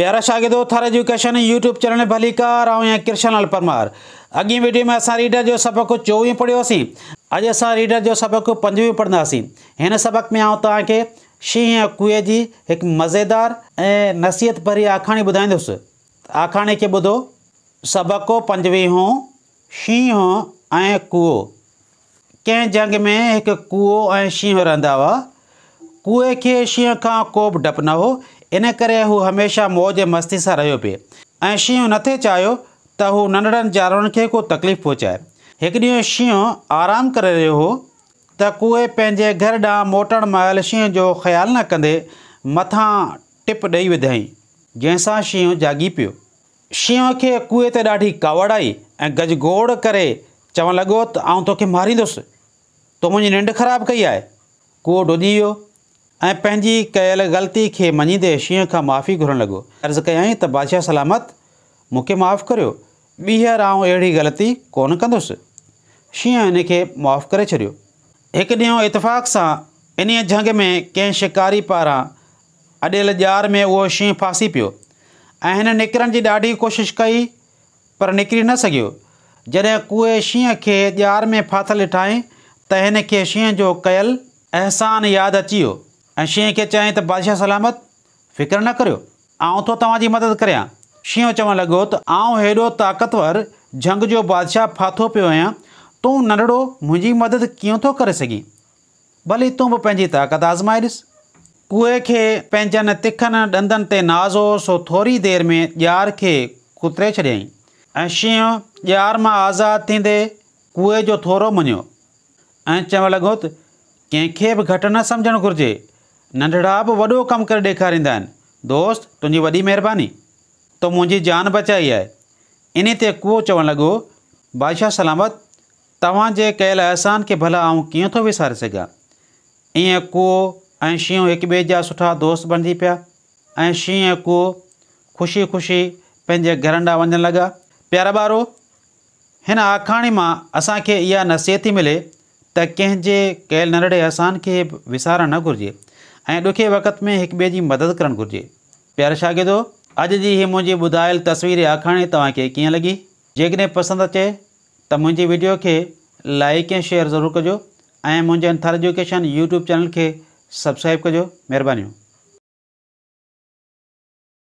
प्यारा शागिदो थारे education YouTube channel भलीकार ऐं कृष्ण परमार अगे वीडियो में असां रीडर जो सबक़ चोवीह पढ़ियोसीं अज अस रीडर जो सबक पंजवी पढ़ंदासीं हिन सबक़ में आउं तव्हांखे तो शींहं ऐं कुए जी हिकु मज़ेदार ऐं नसीहत भरी आखाणी ॿुधाईंदुसि आखाणी खे ॿुधो सबक़ु पंजवीहो शींहं ऐं कुओ कें जंग में एक कुओ ऐं शींहं रहंदा हुआ कुए के शींहं का को बि डपु न हो इन करे हू मौज मस्ती से रो पे ऐं शींहुं नथे चाहियो त हू नंढड़नि जानवरनि को तकलीफ़ पहुचाए एक ॾींहुं शींहुं आराम कर रो हो त कुए घर ॾांहुं मोटण महिल शींहं जो ख़्यालु न कदे मथा टिप ॾेई विधाईं जैसा शींहुं जाॻी पो शींहं के कुए ते ॾाढी कावड़ आई ए गजगोड़ करे चवणु लॻो त आउं तोखे मारीस तो मुझी निंड खराब कई आहे कुओ डुॼी वियो ऐं पंहिंजी कयल ग़लती के मञींदे शीह का माफ़ी घुरणु लगो अर्ज़ कयाईं त बादशाह सलामत मूंखे माफ़ करियो ॿीहर आउं अहिड़ी ग़लती कोन कंदुसि शींहं हिन खे माफ़ु करे छॾियो हिकु इतफ़ाक़ सां इन जंग में कें शिकारी पारा अड़ियल जार में उहो शींहुं फासी पो ऐं की ढी कोशिश कई पर निकिरी न सघियो जॾहिं कुए शींहं खे ॼार में फाथल ठाई त हिन खे जो कयल एहसान याद अची वियो ऐं के खे तो बादशाह सलामत फ़िक्र न करियो आउं थो तव्हांजी मदद करियां शींहं चवणु लॻो त आउं हेॾो ताक़तवर झंग जो बादशाह फाथो पियो आया तू नंढड़ो मुंहिंजी मदद क्यों तो कर सघीं भली तू भी ताक़त आज़माए ॾिस कुए के पंहिंजनि तिखन डंदन ते नाज़ हो सो थोड़ी देर में यार के कुतरे छॾियईं ऐं शींहं ॼार मां आज़ादु थींदे कुए जो थोरो मुञियो ऐं चवणु लॻो त कंहिंखे बि घटि न सम्झणु घुरिजे नंढड़ा भी वो कम कर ॾेखारींदा दोस्त तुझी वही महिरबानी तो मुझी जान बचाई है इन ते कुओ चवणु लॻो बादशाह सलामत तव्हांजे कल अहसान के भला आउं कीअं थो विसारे सघां ईअं कुओ ऐं शींहं हिक ॿिए जा सुठा दोस्त बणिजी पिया ऐं कुओ ख़ुशी ख़ुशी पैं घर ॾांहुं वञणु लॻा प्यारा ॿारो हिन आखाणी असा असांखे इहा नसीहत मिले त कंहिंजे कयल नंढड़े अहसान के विसार न घुरिजे ऐं ॾुखे वक़्त में एक ॿिए जी मदद करणु घुरिजे प्यारे शागिर्दो अॼु जी हीअ मुंहिंजी ॿुधायल तस्वीर आखाणी तव्हांखे लगी लॻी पसंद अचे तो मुझे वीडियो के लाइक ए शेयर जरूर कजो ए मुंहिंजे अंथर एजुकेशन यूट्यूब चैनल के सब्सक्राइब कजो महिरबानी